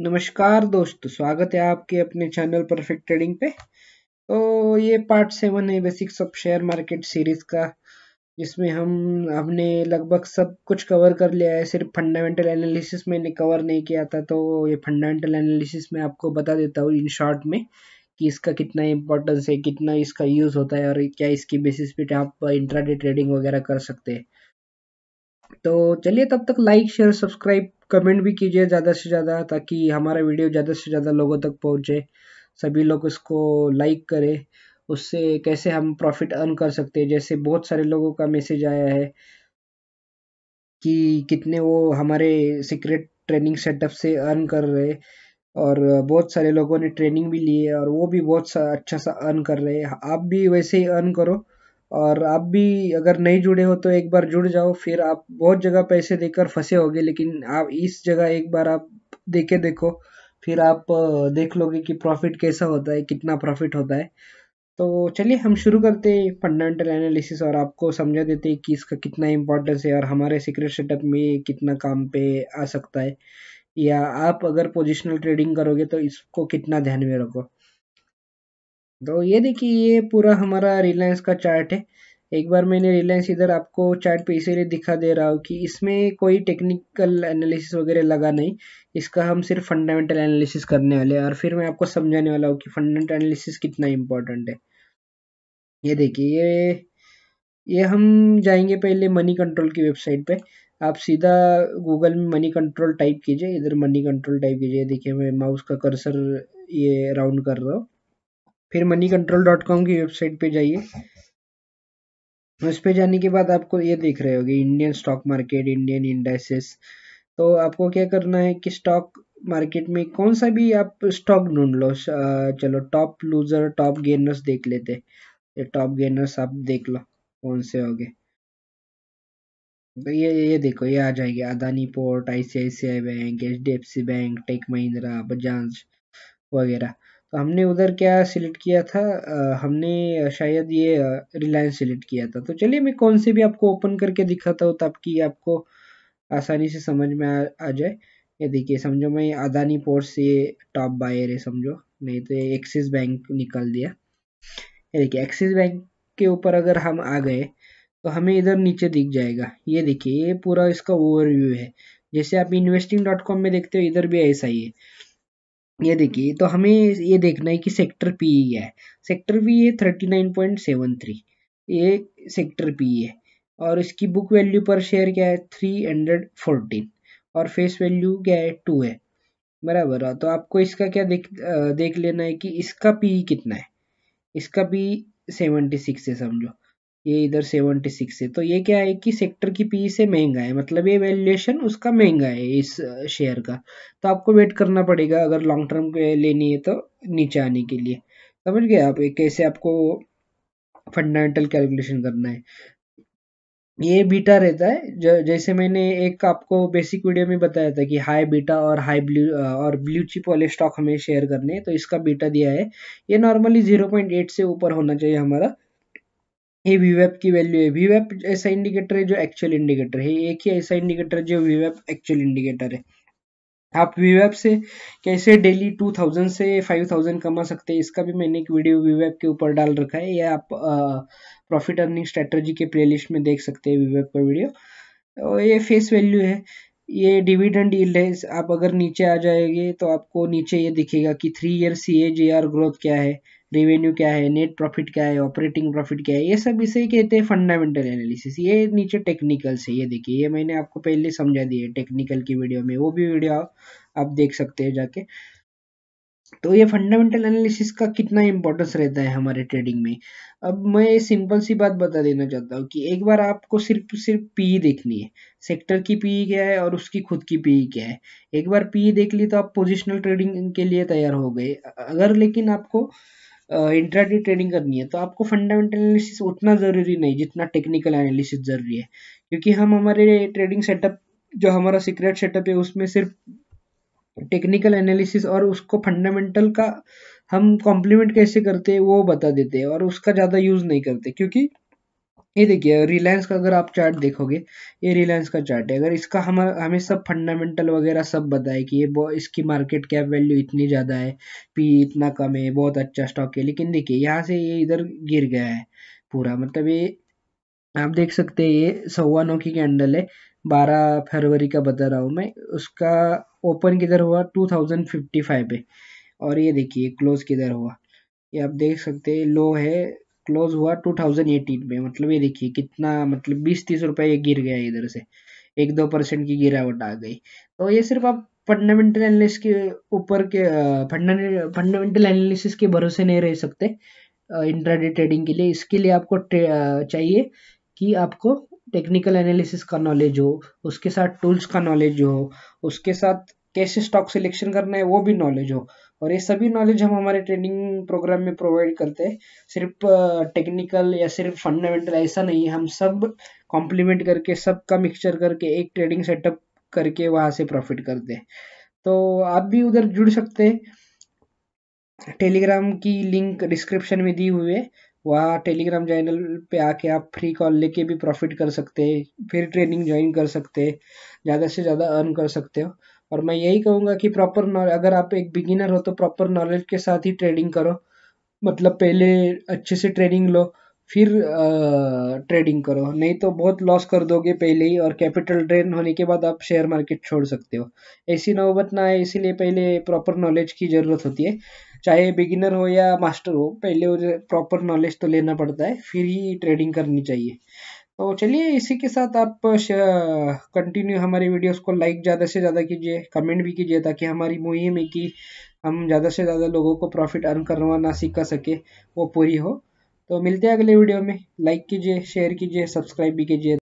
नमस्कार दोस्तों स्वागत है आपके अपने चैनल परफेक्ट ट्रेडिंग पे तो ये पार्ट सेवन है basics of share market series का जिसमें हम हमने लगभग सब कुछ कवर कर लिया है सिर्फ फंडामेंटल एनालिसिस मैंने कवर नहीं किया था तो ये फंडामेंटल एनालिसिस में आपको बता देता हूँ इन शॉर्ट में कि इसका कितना इंपॉर्टेंस है कितना इसका यूज़ होता है और क्या इसकी बेसिस पे आप इंट्राडे ट्रेडिंग वगैरह कर सकते हैं तो चलिए तब तक लाइक शेयर सब्सक्राइब कमेंट भी कीजिए ज़्यादा से ज़्यादा ताकि हमारा वीडियो ज़्यादा से ज़्यादा लोगों तक पहुँचे सभी लोग इसको लाइक करें उससे कैसे हम प्रॉफिट अर्न कर सकते हैं जैसे बहुत सारे लोगों का मैसेज आया है कि कितने वो हमारे सीक्रेट ट्रेनिंग सेटअप से अर्न कर रहे और बहुत सारे लोगों ने ट्रेनिंग भी ली है और वो भी बहुत सा अच्छा सा अर्न कर रहे हैं आप भी वैसे ही अर्न करो और आप भी अगर नहीं जुड़े हो तो एक बार जुड़ जाओ फिर आप बहुत जगह पैसे देकर फंसे होगे लेकिन आप इस जगह एक बार आप देखे देखो फिर आप देख लोगे कि प्रॉफिट कैसा होता है कितना प्रॉफिट होता है तो चलिए हम शुरू करते हैं फंडामेंटल एनालिसिस और आपको समझा देते हैं कि इसका कितना इम्पोर्टेंस है और हमारे सीक्रेट सेटअप में कितना काम पे आ सकता है या आप अगर पोजिशनल ट्रेडिंग करोगे तो इसको कितना ध्यान में रखो तो ये देखिए ये पूरा हमारा रिलायंस का चार्ट है एक बार मैंने रिलायंस इधर आपको चार्ट पे इसीलिए दिखा दे रहा हूँ कि इसमें कोई टेक्निकल एनालिसिस वगैरह लगा नहीं इसका हम सिर्फ फंडामेंटल एनालिसिस करने वाले हैं और फिर मैं आपको समझाने वाला हूँ कि फंडामेंटल एनालिसिस कितना इम्पोर्टेंट है ये देखिए ये ये हम जाएंगे पहले मनी कंट्रोल की वेबसाइट पे आप सीधा गूगल में मनी कंट्रोल टाइप कीजिए इधर मनी कंट्रोल टाइप कीजिए देखिए मैं माउस का कर्सर ये राउंड कर रहा हूँ फिर मनी कंट्रोल डॉट कॉम की वेबसाइट पे जाइए उस पर जाने के बाद आपको ये देख रहे होगे Indian stock market Indian indices तो आपको क्या करना है कि स्टॉक मार्केट में कौन सा भी आप स्टॉक ढूंढ लो चलो टॉप लूजर टॉप गेनर्स देख लेते ये टॉप गेनर्स आप देख लो कौन से हो गए तो ये ये देखो ये आ जाएगी Adani port ICICI bank H bank Tech Mahindra Bajaj वगैरह तो हमने उधर क्या सिलेक्ट किया था आ, हमने शायद ये रिलायंस सिलेक्ट किया था तो चलिए मैं कौन से भी आपको ओपन करके दिखाता हूँ ताकि आपको आसानी से समझ में आ, आ जाए ये देखिए समझो मैं अदानी पोर्ट से टॉप बायर है समझो नहीं तो ये एक्सिस बैंक निकाल दिया ये देखिए एक्सिस बैंक के ऊपर अगर हम आ गए तो हमें इधर नीचे दिख जाएगा ये देखिए ये पूरा इसका ओवरव्यू है जैसे आप इन्वेस्टिंग डॉट कॉम में देखते हो इधर भी ऐसा ही है ये देखिए तो हमें ये देखना है कि सेक्टर पी क्या है सेक्टर पी है thirty nine point seven three ये सेक्टर पी है और इसकी बुक वैल्यू पर शेयर क्या है थ्री हंड्रेड फोर्टीन और फेस वैल्यू क्या है टू है बराबर है हाँ, तो आपको इसका क्या देख देख लेना है कि इसका पी कितना है इसका पी सेवेंटी सिक्स है समझो ये इधर सेवेंटी सिक्स है तो ये क्या है कि सेक्टर की पी से महंगा है मतलब ये वैल्यूएशन उसका महंगा है इस शेयर का तो आपको वेट करना पड़ेगा अगर लॉन्ग टर्म लेनी है तो नीचे आने के लिए समझ गए आप कैसे आपको फंडामेंटल कैलकुलेशन करना है ये बीटा रहता है जैसे मैंने एक आपको बेसिक वीडियो में बताया था कि हाई बीटा और हाई ब्लू और ब्लू चिप वाले स्टॉक हमें शेयर करने हैं तो इसका बीटा दिया है ये नॉर्मली 0.8 से ऊपर होना चाहिए हमारा ये वीवेप की वैल्यू है वीवेप ऐसा इंडिकेटर है जो एक्चुअल इंडिकेटर है एक ही ऐसा इंडिकेटर जो वीवेप एक्चुअल इंडिकेटर है आप वीवेप से कैसे डेली 2000 से 5000 कमा सकते हैं इसका भी मैंने एक वीडियो वीवेप के ऊपर डाल रखा है या आप प्रॉफिट अर्निंग स्ट्रेटर्जी के प्ले में देख सकते हैं वीवेप का वीडियो और ये फेस वैल्यू है ये डिविडेंड ईल्ड है आप अगर नीचे आ जाएंगे तो आपको नीचे ये दिखेगा कि three year C A growth क्या है रेवेन्यू क्या है नेट प्रॉफिट क्या है ऑपरेटिंग प्रॉफिट क्या है ये सब इसे कहते हैं फंडामेंटल एनालिसिस ये नीचे टेक्निकल से ये देखिए ये मैंने आपको पहले समझा दिया है टेक्निकल की वीडियो में वो भी वीडियो आप देख सकते हैं जाके तो ये फंडामेंटल एनालिसिस का कितना इंपॉर्टेंस रहता है हमारे ट्रेडिंग में अब मैं सिंपल सी बात बता देना चाहता हूँ कि एक बार आपको सिर्फ सिर्फ पी देखनी है सेक्टर की पी क्या है और उसकी खुद की पी क्या है एक बार पी देख ली तो आप पोजिशनल ट्रेडिंग के लिए तैयार हो गए अगर लेकिन आपको इंट्राडे ट्रेडिंग करनी है तो आपको फंडामेंटल एनालिसिस उतना ज़रूरी नहीं जितना टेक्निकल एनालिसिस ज़रूरी है क्योंकि हम हमारे ट्रेडिंग सेटअप जो हमारा सीक्रेट सेटअप है उसमें सिर्फ टेक्निकल एनालिसिस और उसको फंडामेंटल का हम कॉम्प्लीमेंट कैसे करते हैं वो बता देते हैं और उसका ज़्यादा यूज़ नहीं करते क्योंकि ये देखिए रिलायंस का अगर आप चार्ट देखोगे ये रिलायंस का चार्ट है अगर इसका हम हमें सब फंडामेंटल वगैरह सब बताए कि ये इसकी मार्केट कैप वैल्यू इतनी ज़्यादा है पी इतना कम है बहुत अच्छा स्टॉक है लेकिन देखिए यहाँ से ये इधर गिर गया है पूरा मतलब ये आप देख सकते हैं ये सवा नौ की कैंडल है बारह फरवरी का बता रहा हूँ मैं उसका ओपन किधर हुआ टू थाउजेंड फिफ्टी फाइव और ये देखिए क्लोज किधर हुआ ये आप देख सकते हैं लो है क्लोज हुआ 2018 में मतलब ये देखिए कितना मतलब बीस तीस रुपये ये गिर गया इधर से एक दो परसेंट की गिरावट आ गई तो ये सिर्फ आप फंडामेंटल एनालिस के ऊपर के फंडामेंटल एनालिसिस के भरोसे नहीं रह सकते इंट्राडे ट्रेडिंग के लिए इसके लिए आपको चाहिए कि आपको टेक्निकल एनालिसिस का नॉलेज हो उसके साथ टूल्स का नॉलेज हो उसके साथ कैसे स्टॉक सिलेक्शन करना है वो भी नॉलेज हो और ये सभी नॉलेज हम हमारे ट्रेनिंग प्रोग्राम में प्रोवाइड करते हैं सिर्फ टेक्निकल या सिर्फ फंडामेंटल ऐसा नहीं है हम सब कॉम्प्लीमेंट करके सब का मिक्सचर करके एक ट्रेडिंग सेटअप करके वहाँ से प्रॉफिट करते हैं तो आप भी उधर जुड़ सकते हैं टेलीग्राम की लिंक डिस्क्रिप्शन में दी हुई है वहाँ टेलीग्राम चैनल पे आके आप फ्री कॉल लेके भी प्रॉफिट कर सकते हैं फिर ट्रेनिंग ज्वाइन कर सकते हैं ज़्यादा से ज़्यादा अर्न कर सकते हो और मैं यही कहूँगा कि प्रॉपर अगर आप एक बिगिनर हो तो प्रॉपर नॉलेज के साथ ही ट्रेडिंग करो मतलब पहले अच्छे से ट्रेडिंग लो फिर ट्रेडिंग करो नहीं तो बहुत लॉस कर दोगे पहले ही और कैपिटल ड्रेन होने के बाद आप शेयर मार्केट छोड़ सकते हो ऐसी नौबत ना आए इसीलिए पहले प्रॉपर नॉलेज की ज़रूरत होती है चाहे बिगिनर हो या मास्टर हो पहले प्रॉपर नॉलेज तो लेना पड़ता है फिर ही ट्रेडिंग करनी चाहिए तो चलिए इसी के साथ आप कंटिन्यू हमारे वीडियोस को लाइक ज़्यादा से ज़्यादा कीजिए कमेंट भी कीजिए ताकि हमारी मुहिम है कि हम ज़्यादा से ज़्यादा लोगों को प्रॉफिट अर्न करवाना सीखा सके वो पूरी हो तो मिलते हैं अगले वीडियो में लाइक कीजिए शेयर कीजिए सब्सक्राइब भी कीजिए